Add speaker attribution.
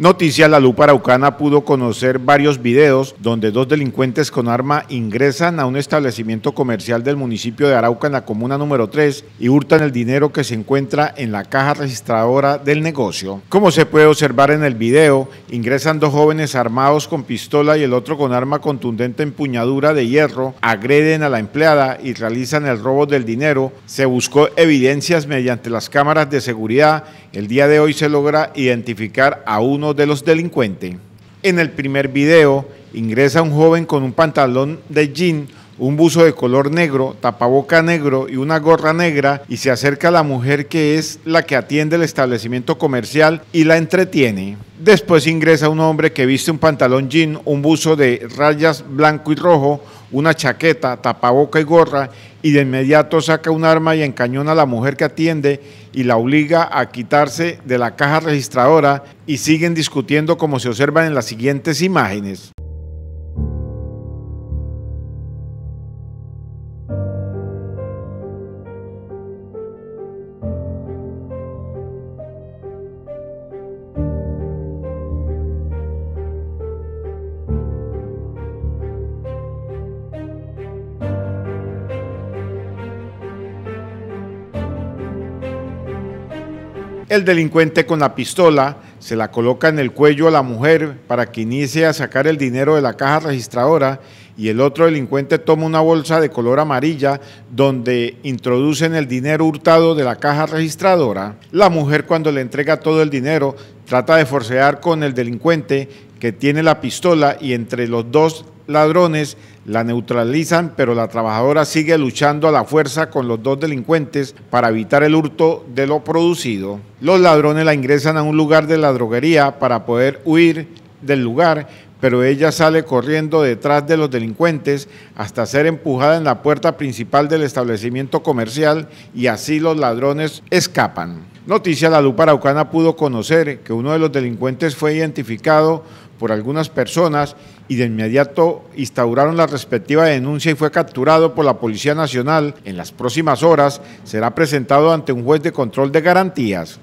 Speaker 1: Noticia, La Lupa Araucana pudo conocer varios videos donde dos delincuentes con arma ingresan a un establecimiento comercial del municipio de Arauca en la comuna número 3 y hurtan el dinero que se encuentra en la caja registradora del negocio. Como se puede observar en el video, ingresan dos jóvenes armados con pistola y el otro con arma contundente empuñadura de hierro, agreden a la empleada y realizan el robo del dinero. Se buscó evidencias mediante las cámaras de seguridad. El día de hoy se logra identificar a uno de los delincuentes. En el primer video ingresa un joven con un pantalón de jean, un buzo de color negro, tapaboca negro y una gorra negra y se acerca a la mujer que es la que atiende el establecimiento comercial y la entretiene. Después ingresa un hombre que viste un pantalón jean, un buzo de rayas blanco y rojo, una chaqueta, tapaboca y gorra y de inmediato saca un arma y encañona a la mujer que atiende y la obliga a quitarse de la caja registradora y siguen discutiendo como se observan en las siguientes imágenes. El delincuente con la pistola se la coloca en el cuello a la mujer para que inicie a sacar el dinero de la caja registradora y el otro delincuente toma una bolsa de color amarilla donde introducen el dinero hurtado de la caja registradora. La mujer cuando le entrega todo el dinero trata de forcear con el delincuente que tiene la pistola y entre los dos ladrones la neutralizan, pero la trabajadora sigue luchando a la fuerza con los dos delincuentes para evitar el hurto de lo producido. Los ladrones la ingresan a un lugar de la droguería para poder huir del lugar, pero ella sale corriendo detrás de los delincuentes hasta ser empujada en la puerta principal del establecimiento comercial y así los ladrones escapan. Noticia, la Lupa Araucana pudo conocer que uno de los delincuentes fue identificado por algunas personas y de inmediato instauraron la respectiva denuncia y fue capturado por la Policía Nacional. En las próximas horas será presentado ante un juez de control de garantías.